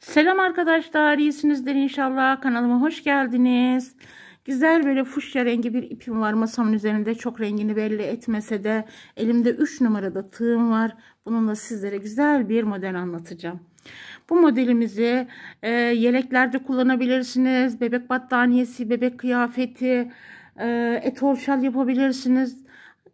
Selam arkadaşlar iyisinizdir inşallah kanalıma hoş geldiniz. Güzel böyle fuşya rengi bir ipim var masamın üzerinde çok rengini belli etmese de elimde 3 numarada tığım var. Bununla sizlere güzel bir model anlatacağım. Bu modelimizi e, yeleklerde kullanabilirsiniz. Bebek battaniyesi, bebek kıyafeti, e, etol şal yapabilirsiniz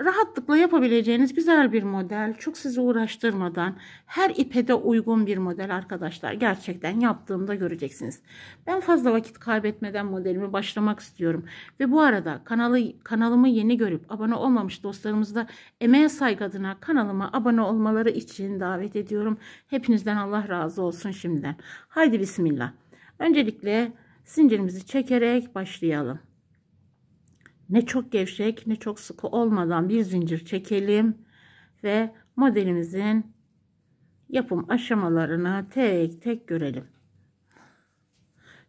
rahatlıkla yapabileceğiniz güzel bir model. Çok sizi uğraştırmadan her ipe de uygun bir model arkadaşlar. Gerçekten yaptığımda göreceksiniz. Ben fazla vakit kaybetmeden modelimi başlamak istiyorum. Ve bu arada kanalı, kanalımı yeni görüp abone olmamış dostlarımızı da emeğe saygı adına kanalıma abone olmaları için davet ediyorum. Hepinizden Allah razı olsun şimdiden. Haydi bismillah. Öncelikle zincirimizi çekerek başlayalım ne çok gevşek ne çok sıkı olmadan bir zincir çekelim ve modelimizin yapım aşamalarını tek tek görelim.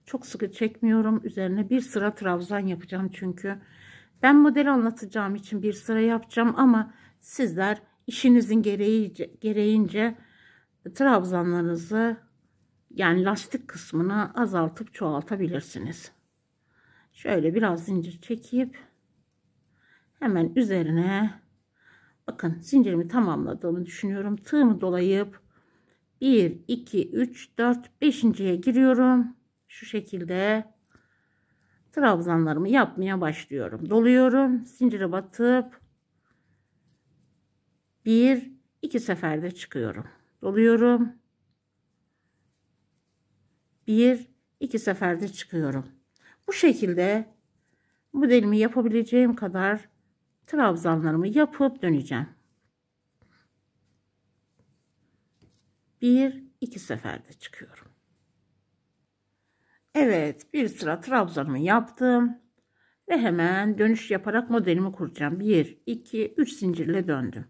Çok sıkı çekmiyorum. Üzerine bir sıra trabzan yapacağım çünkü. Ben model anlatacağım için bir sıra yapacağım ama sizler işinizin gereğince, gereğince trabzanlarınızı yani lastik kısmını azaltıp çoğaltabilirsiniz. Şöyle biraz zincir çekip hemen üzerine bakın zincirimi tamamladığımı düşünüyorum. Tığımı dolayıp 1 2 3 4 5.'ye giriyorum. Şu şekilde trabzanlarımı yapmaya başlıyorum. Doluyorum, zincire batıp 1 2 seferde çıkıyorum. Doluyorum. 1 2 seferde çıkıyorum. Bu şekilde modelimi yapabileceğim kadar trabzanlarımı yapıp döneceğim. Bir, iki seferde çıkıyorum. Evet, bir sıra trabzanımı yaptım ve hemen dönüş yaparak modelimi kuracağım. Bir iki üç zincirle döndüm.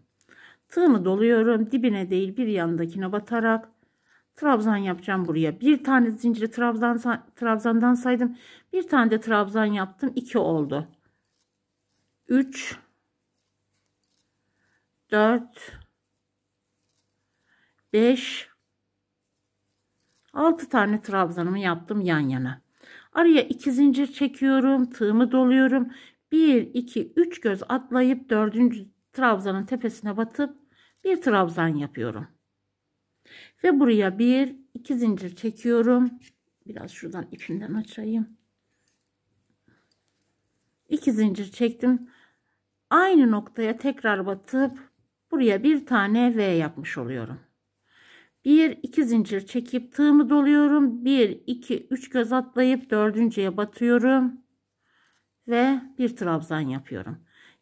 Tığımı doluyorum. Dibine değil bir yandakine batarak trabzan yapacağım buraya. Bir tane zinciri trabzan, trabzandan saydım. Bir tane de trabzan yaptım. 2 oldu. Üç. 4 5 6 tane trabzanımı yaptım yan yana. Araya 2 zincir çekiyorum. Tığımı doluyorum. 1 2 3 göz atlayıp 4. trabzanın tepesine batıp bir trabzan yapıyorum. Ve buraya 1 2 zincir çekiyorum. Biraz şuradan ipimden açayım. 2 zincir çektim. Aynı noktaya tekrar batıp Buraya bir tane V yapmış oluyorum. 1 2 zincir çekip tığımı doluyorum. 1 2 3 göz atlayıp dördüncüye batıyorum ve bir trabzan yapıyorum.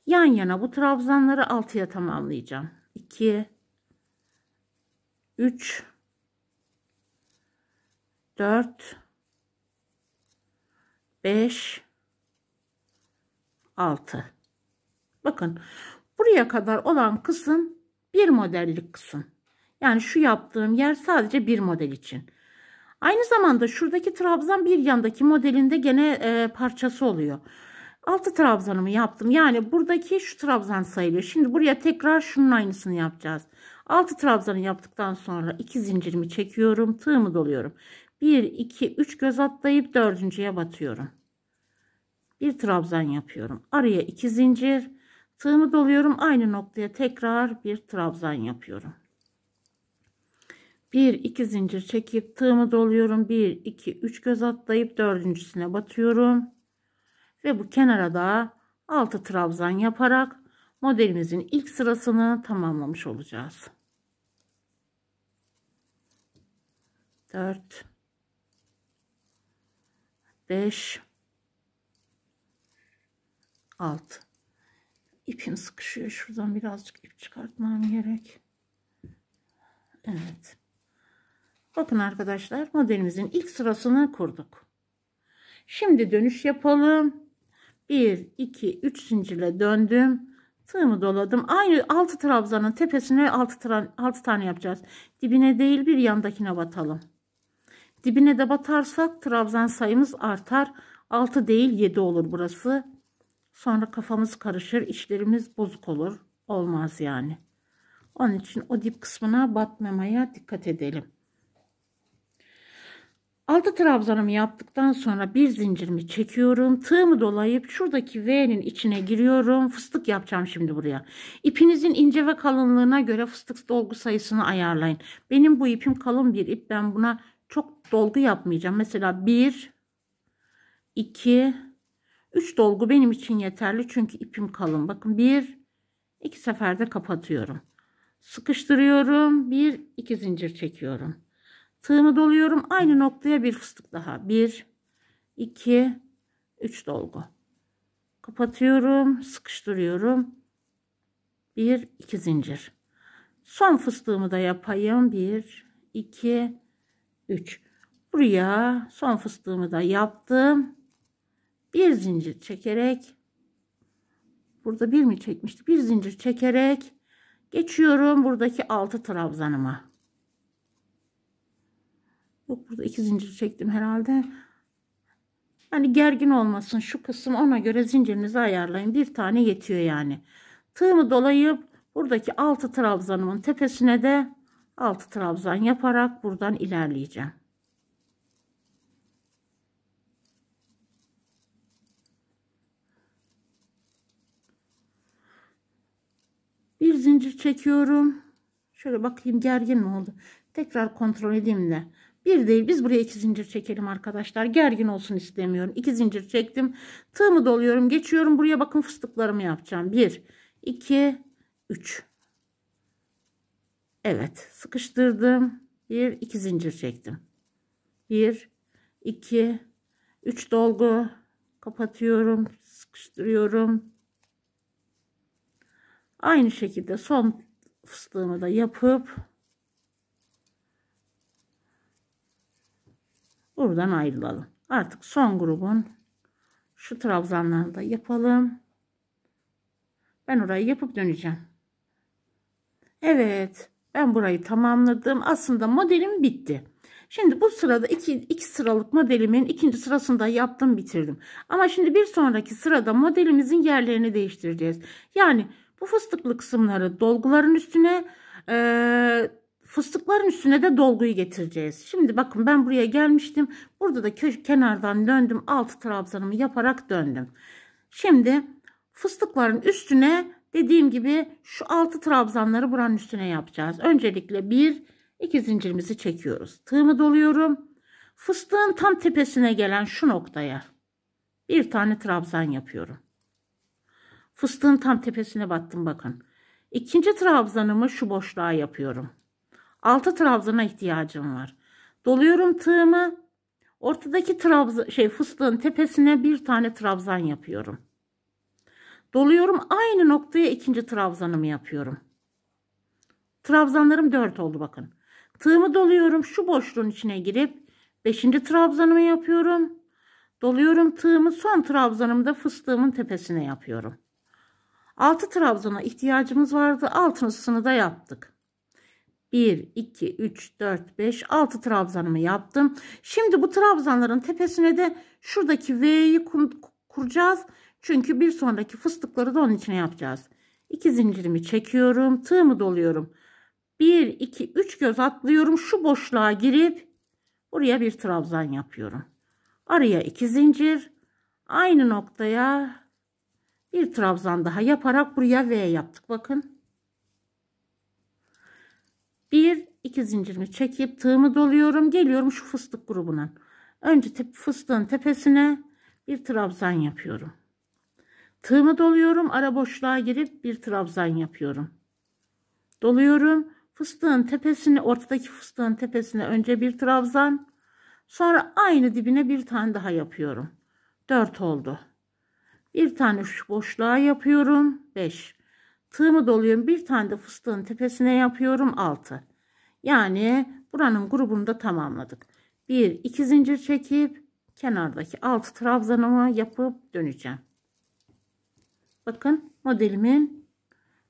Yan yana bu trabzanları altıya tamamlayacağım. 2 3 4 5 6 Bakın Buraya kadar olan kısım bir modellik kısım. Yani şu yaptığım yer sadece bir model için. Aynı zamanda şuradaki trabzan bir yandaki modelinde gene e, parçası oluyor. Altı trabzanımı yaptım. Yani buradaki şu trabzan sayılıyor. Şimdi buraya tekrar şunun aynısını yapacağız. Altı trabzanı yaptıktan sonra iki zincirimi çekiyorum. Tığımı doluyorum. Bir, iki, üç göz atlayıp dördüncüye batıyorum. Bir trabzan yapıyorum. Araya iki zincir. Tığımı doluyorum. Aynı noktaya tekrar bir trabzan yapıyorum. 1 2 zincir çekip tığımı doluyorum. 1 2 3 göz atlayıp dördüncüsüne batıyorum. Ve bu kenara da 6 trabzan yaparak modelimizin ilk sırasını tamamlamış olacağız. 4 5 6 İpim sıkışıyor. Şuradan birazcık ip çıkartmam gerek. Evet. Bakın arkadaşlar modelimizin ilk sırasını kurduk. Şimdi dönüş yapalım. 1, 2, 3 zincirle döndüm. Tığımı doladım. Aynı 6 trabzanın tepesine 6, 6 tane yapacağız. Dibine değil bir yandakine batalım. Dibine de batarsak trabzan sayımız artar. 6 değil 7 olur burası. Sonra kafamız karışır, işlerimiz bozuk olur. Olmaz yani. Onun için o dip kısmına batmamaya dikkat edelim. Altı trabzanımı yaptıktan sonra bir zincirimi çekiyorum. Tığımı dolayıp şuradaki V'nin içine giriyorum. Fıstık yapacağım şimdi buraya. İpinizin ince ve kalınlığına göre fıstık dolgu sayısını ayarlayın. Benim bu ipim kalın bir ip. Ben buna çok dolgu yapmayacağım. Mesela 1 2 3 dolgu benim için yeterli çünkü ipim kalın. Bakın 1 2 seferde kapatıyorum. Sıkıştırıyorum. 1 2 zincir çekiyorum. Tığımı doluyorum. Aynı noktaya bir fıstık daha. 1 2 3 dolgu. Kapatıyorum, sıkıştırıyorum. 1 2 zincir. Son fıstığımı da yapayım. 1 2 3. Buraya son fıstığımı da yaptım bir zincir çekerek burada bir mi çekmiştik bir zincir çekerek geçiyorum buradaki altı trabzanıma yok burada iki zincir çektim herhalde hani gergin olmasın şu kısım ona göre zincirinizi ayarlayın bir tane yetiyor yani tığımı dolayıp buradaki altı trabzanımın tepesine de altı trabzan yaparak buradan ilerleyeceğim Bir zincir çekiyorum. Şöyle bakayım gergin mi oldu? Tekrar kontrol edeyim de. Bir değil biz buraya iki zincir çekelim arkadaşlar. Gergin olsun istemiyorum. İki zincir çektim. Tığımı doluyorum. Geçiyorum buraya bakın fıstıklarımı yapacağım. Bir, iki, üç. Evet sıkıştırdım. Bir, iki zincir çektim. Bir, iki, üç dolgu kapatıyorum. Sıkıştırıyorum. Aynı şekilde son fıstığımı da yapıp buradan ayrılalım. Artık son grubun şu trabzanlarını da yapalım. Ben orayı yapıp döneceğim. Evet. Ben burayı tamamladım. Aslında modelim bitti. Şimdi bu sırada iki, iki sıralık modelimin ikinci sırasında yaptım bitirdim. Ama şimdi bir sonraki sırada modelimizin yerlerini değiştireceğiz. Yani bu fıstıklı kısımları dolguların üstüne e, fıstıkların üstüne de dolguyu getireceğiz. Şimdi bakın ben buraya gelmiştim. Burada da kenardan döndüm. Altı trabzanımı yaparak döndüm. Şimdi fıstıkların üstüne dediğim gibi şu altı trabzanları buranın üstüne yapacağız. Öncelikle bir iki zincirimizi çekiyoruz. Tığımı doluyorum. Fıstığın tam tepesine gelen şu noktaya bir tane trabzan yapıyorum. Fıstığın tam tepesine battım bakın. İkinci trabzanımı şu boşluğa yapıyorum. Altı trabzana ihtiyacım var. Doluyorum tığımı. Ortadaki trabzan, şey fıstığın tepesine bir tane trabzan yapıyorum. Doluyorum aynı noktaya ikinci trabzanımı yapıyorum. Trabzanlarım dört oldu bakın. Tığımı doluyorum şu boşluğun içine girip beşinci trabzanımı yapıyorum. Doluyorum tığımı son da fıstığımın tepesine yapıyorum. 6 trabzona ihtiyacımız vardı. 6.sını da yaptık. 1, 2, 3, 4, 5, 6 trabzanımı yaptım. Şimdi bu trabzanların tepesine de şuradaki V'yi kuracağız. Çünkü bir sonraki fıstıkları da onun içine yapacağız. 2 zincirimi çekiyorum. Tığımı doluyorum. 1, 2, 3 göz atlıyorum. Şu boşluğa girip buraya bir trabzan yapıyorum. Araya 2 zincir. Aynı noktaya bir trabzan daha yaparak buraya V yaptık bakın. Bir iki zincirimi çekip tığımı doluyorum. Geliyorum şu fıstık grubuna. Önce tep fıstığın tepesine bir trabzan yapıyorum. Tığımı doluyorum. Ara boşluğa girip bir trabzan yapıyorum. Doluyorum. Fıstığın tepesini ortadaki fıstığın tepesine önce bir trabzan. Sonra aynı dibine bir tane daha yapıyorum. Dört oldu. Bir tane şu boşluğa yapıyorum. 5. Tığımı doluyorum. Bir tane de fıstığın tepesine yapıyorum. 6. Yani buranın grubunu da tamamladık. 1 2 zincir çekip kenardaki 6 trabzanımı yapıp döneceğim. Bakın modelimin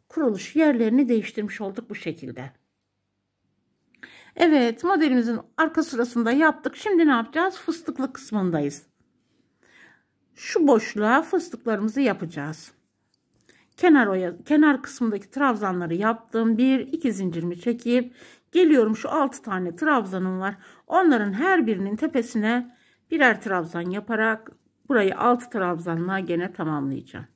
kuruluş yerlerini değiştirmiş olduk bu şekilde. Evet modelimizin arka sırasında yaptık. Şimdi ne yapacağız? Fıstıklı kısmındayız şu boşluğa fıstıklarımızı yapacağız. Kenar, oya, kenar kısmındaki trabzanları yaptım. Bir iki zincirimi çekip geliyorum şu altı tane trabzanım var. Onların her birinin tepesine birer trabzan yaparak burayı altı trabzanla gene tamamlayacağım.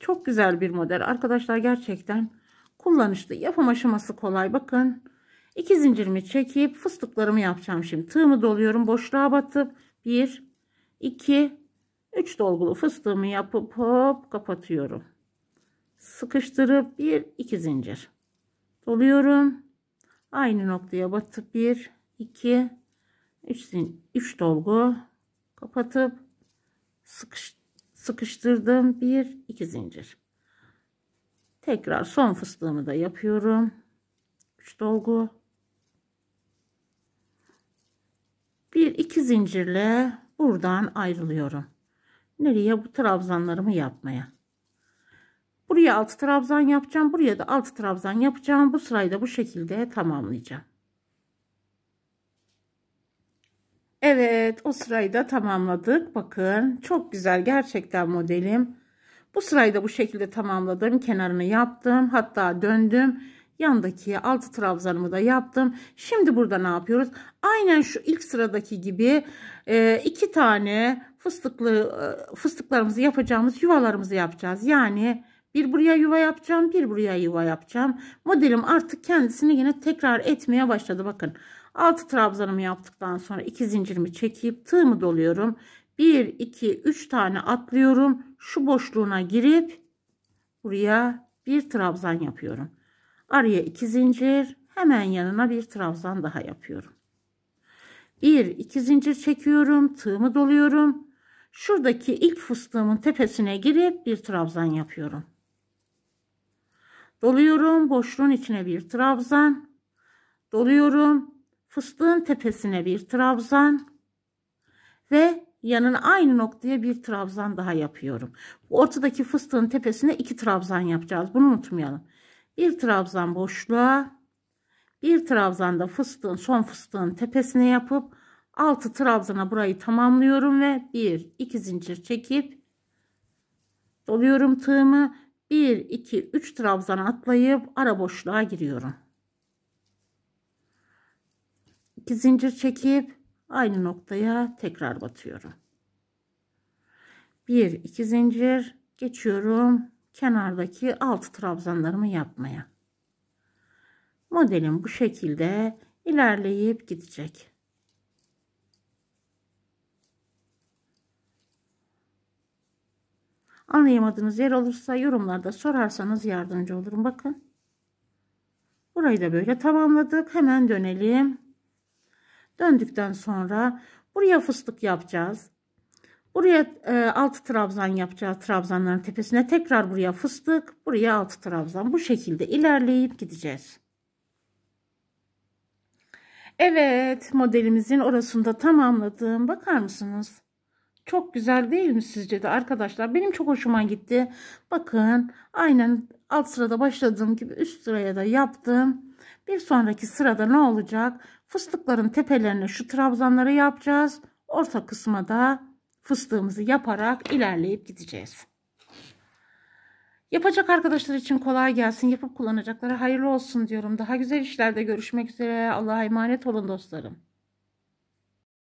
Çok güzel bir model arkadaşlar gerçekten kullanışlı yapım aşaması kolay bakın 2 zincirimi çekip fıstıklarımı yapacağım şimdi. Tığımı doluyorum. Boşluğa batıp 1 2 3 dolgulu fıstığımı yapıp hop kapatıyorum. Sıkıştırıp 1 2 zincir. Doluyorum. Aynı noktaya batıp 1 2 3 3 dolgu kapatıp sıkış, sıkıştırdım. 1 2 zincir. Tekrar son fıstığımı da yapıyorum. 3 dolgu bir iki zincirle buradan ayrılıyorum. Nereye? Bu trabzanlarımı yapmaya. Buraya 6 trabzan yapacağım. Buraya da 6 trabzan yapacağım. Bu sırayı da bu şekilde tamamlayacağım. Evet o sırayı da tamamladık. Bakın çok güzel gerçekten modelim. Bu sırayı da bu şekilde tamamladım. Kenarını yaptım. Hatta döndüm. Yandaki altı trabzanımı da yaptım. Şimdi burada ne yapıyoruz? Aynen şu ilk sıradaki gibi e, iki tane fıstıklı e, fıstıklarımızı yapacağımız yuvalarımızı yapacağız. Yani bir buraya yuva yapacağım, bir buraya yuva yapacağım. Modelim artık kendisini yine tekrar etmeye başladı. Bakın altı trabzanımı yaptıktan sonra iki zincirimi çekip tığımı doluyorum. 1, 2, 3 tane atlıyorum. Şu boşluğuna girip buraya bir trabzan yapıyorum araya 2 zincir hemen yanına bir trabzan daha yapıyorum. 1 2 zincir çekiyorum tığımı doluyorum şuradaki ilk fıstığımın tepesine girip bir trabzan yapıyorum doluyorum boşluğun içine bir trabzan doluyorum fıstığın tepesine bir trabzan ve yanına aynı noktaya bir trabzan daha yapıyorum ortadaki fıstığın tepesine iki trabzan yapacağız bunu unutmayalım bir trabzan boşluğa, bir trabzan da fıstığın son fıstığın tepesine yapıp 6 trabzana burayı tamamlıyorum ve 1 2 zincir çekip doluyorum tığımı. 1 2 3 trabzan atlayıp ara boşluğa giriyorum. 2 zincir çekip aynı noktaya tekrar batıyorum. 1 2 zincir geçiyorum kenardaki alt trabzanlarımı yapmaya. Modelim bu şekilde ilerleyip gidecek. Anlayamadığınız yer olursa yorumlarda sorarsanız yardımcı olurum. Bakın. Burayı da böyle tamamladık. Hemen dönelim. Döndükten sonra buraya fıstık yapacağız. Buraya e, 6 trabzan yapacağız, trabzanların tepesine tekrar buraya fıstık, buraya 6 trabzan. Bu şekilde ilerleyip gideceğiz. Evet modelimizin orasını da tamamladım. Bakar mısınız? Çok güzel değil mi sizce de arkadaşlar? Benim çok hoşuma gitti. Bakın aynen alt sırada başladığım gibi üst sıraya da yaptım. Bir sonraki sırada ne olacak? Fıstıkların tepelerine şu trabzanları yapacağız. Orta kısma da fıstığımızı yaparak ilerleyip gideceğiz. Yapacak arkadaşlar için kolay gelsin. Yapıp kullanacaklara hayırlı olsun diyorum. Daha güzel işlerde görüşmek üzere. Allah'a emanet olun dostlarım.